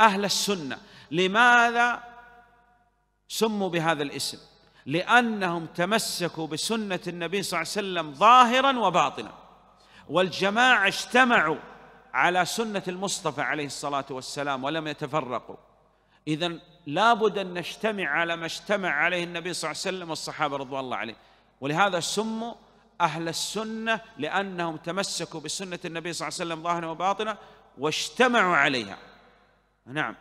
أهل السنة لماذا سموا بهذا الاسم لأنهم تمسكوا بسنة النبي صلى الله عليه وسلم ظاهرا وباطنا والجماعة اجتمعوا على سنة المصطفى عليه الصلاة والسلام ولم يتفرقوا إذا لابد أن نجتمع على ما اجتمع عليه النبي صلى الله عليه وسلم والصحابة رضوان الله عليهم ولهذا سموا أهل السنة لأنهم تمسكوا بسنة النبي صلى الله عليه وسلم ظاهرا وباطنا واجتمعوا عليها نعم